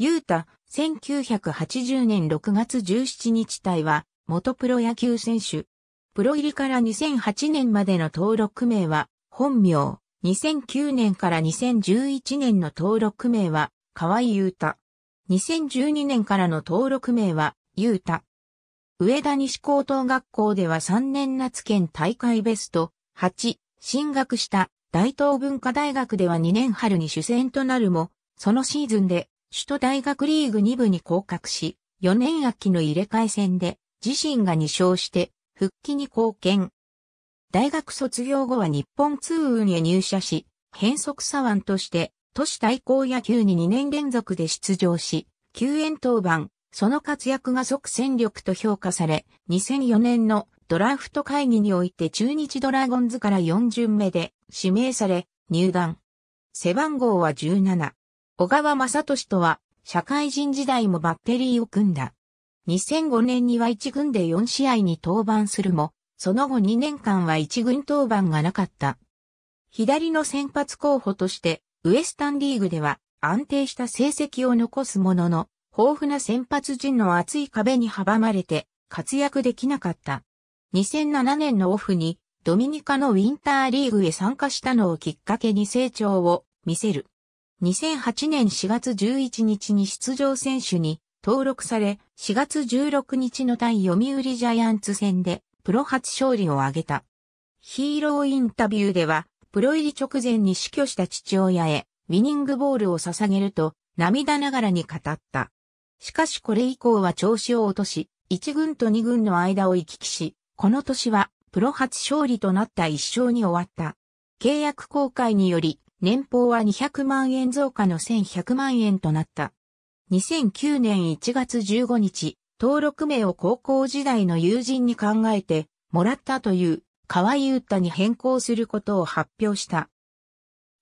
ユータ、1980年6月17日隊は、元プロ野球選手。プロ入りから2008年までの登録名は、本名。2009年から2011年の登録名は、河合ータ。2012年からの登録名は、ータ。上田西高等学校では3年夏県大会ベスト8、進学した大東文化大学では2年春に主戦となるも、そのシーズンで首都大学リーグ2部に降格し、4年秋の入れ替え戦で自身が2勝して復帰に貢献。大学卒業後は日本通運へ入社し、変則左腕として都市対抗野球に2年連続で出場し、救援当番、その活躍が即戦力と評価され、2004年のドラフト会議において中日ドラゴンズから4巡目で指名され、入団。背番号は17。小川正俊とは、社会人時代もバッテリーを組んだ。2005年には1軍で4試合に登板するも、その後2年間は1軍登板がなかった。左の先発候補として、ウエスタンリーグでは安定した成績を残すものの、豊富な先発陣の厚い壁に阻まれて活躍できなかった。2007年のオフにドミニカのウィンターリーグへ参加したのをきっかけに成長を見せる。2008年4月11日に出場選手に登録され、4月16日の対読売ジャイアンツ戦でプロ初勝利を挙げた。ヒーローインタビューでは、プロ入り直前に死去した父親へ、ウィニングボールを捧げると、涙ながらに語った。しかしこれ以降は調子を落とし、1軍と2軍の間を行き来し、この年はプロ初勝利となった一勝に終わった。契約公開により、年俸は200万円増加の1100万円となった。2009年1月15日、登録名を高校時代の友人に考えて、もらったという、河合優太に変更することを発表した。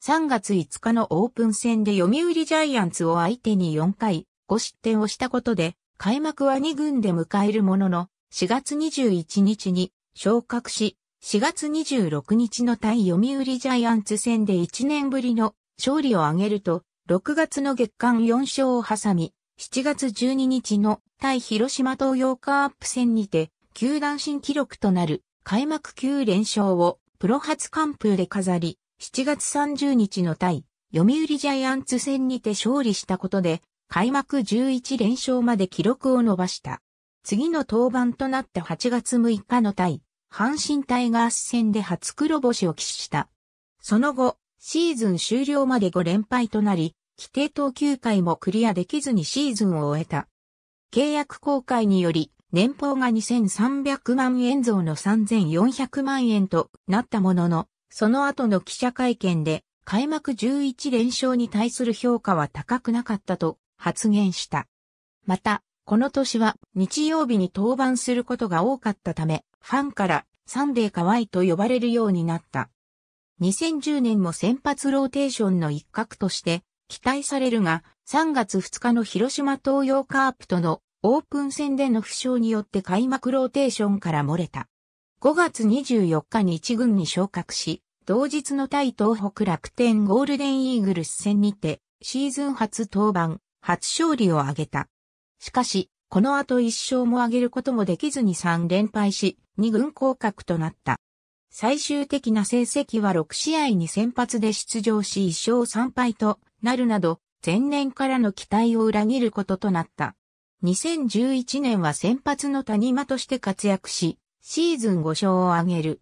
3月5日のオープン戦で読売ジャイアンツを相手に4回5失点をしたことで、開幕は2軍で迎えるものの、4月21日に昇格し、4月26日の対読売ジャイアンツ戦で1年ぶりの勝利を挙げると、6月の月間4勝を挟み、7月12日の対広島東洋カープ戦にて、球団新記録となる開幕9連勝をプロ初完封で飾り、7月30日の対読売ジャイアンツ戦にて勝利したことで、開幕11連勝まで記録を伸ばした。次の登板となった8月6日の対阪神タイガース戦で初黒星を喫した。その後、シーズン終了まで5連敗となり、規定投球回もクリアできずにシーズンを終えた。契約公開により、年俸が2300万円増の3400万円となったものの、その後の記者会見で、開幕11連勝に対する評価は高くなかったと発言した。また、この年は日曜日に登板することが多かったため、ファンからサンデーワイと呼ばれるようになった。2010年も先発ローテーションの一角として期待されるが、3月2日の広島東洋カープとのオープン戦での負傷によって開幕ローテーションから漏れた。5月24日に1軍に昇格し、同日の対東北楽天ゴールデンイーグルス戦にて、シーズン初登板、初勝利を挙げた。しかし、この後一勝も挙げることもできずに3連敗し、2軍降格となった。最終的な成績は6試合に先発で出場し1勝3敗となるなど、前年からの期待を裏切ることとなった。2011年は先発の谷間として活躍し、シーズン5勝を挙げる。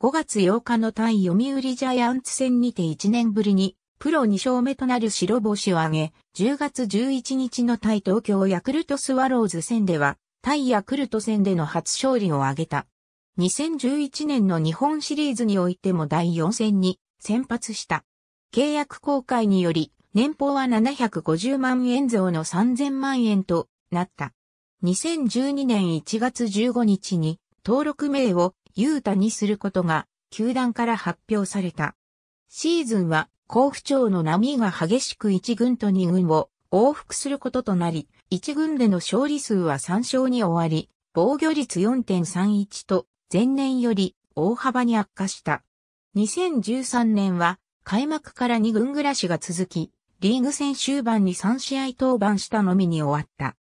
5月8日の対読売ジャイアンツ戦にて1年ぶりに、プロ2勝目となる白星を挙げ、10月11日の対東京ヤクルトスワローズ戦では、タイヤクルト戦での初勝利を挙げた。2011年の日本シリーズにおいても第4戦に先発した。契約公開により、年俸は750万円増の3000万円となった。2012年1月15日に登録名をユータにすることが球団から発表された。シーズンは甲府町の波が激しく1軍と2軍を往復することとなり、1軍での勝利数は3勝に終わり、防御率4.31と前年より大幅に悪化した。2013年は開幕から2軍暮らしが続き、リーグ戦終盤に3試合登板したのみに終わった。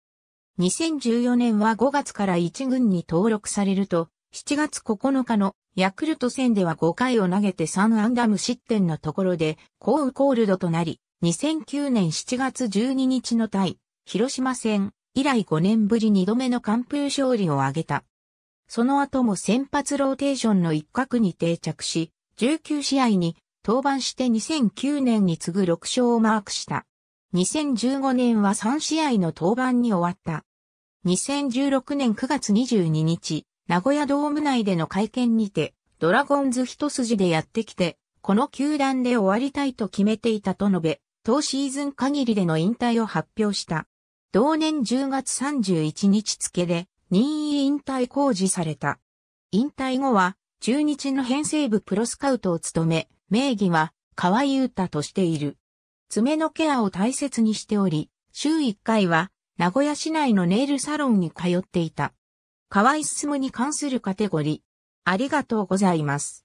2014年は5月から1軍に登録されると、7月9日のヤクルト戦では5回を投げて3ンダム失点のところで、ーウコールドとなり、2009年7月12日の対広島戦以来5年ぶり2度目の完封勝利を挙げた。その後も先発ローテーションの一角に定着し、19試合に登板して2009年に次ぐ6勝をマークした。2015年は3試合の登板に終わった。2016年9月22日、名古屋ドーム内での会見にて、ドラゴンズ一筋でやってきて、この球団で終わりたいと決めていたと述べ、当シーズン限りでの引退を発表した。同年10月31日付で任意引退公示された。引退後は中日の編成部プロスカウトを務め、名義は河合優太としている。爪のケアを大切にしており、週1回は名古屋市内のネイルサロンに通っていた。河合進に関するカテゴリー。ありがとうございます。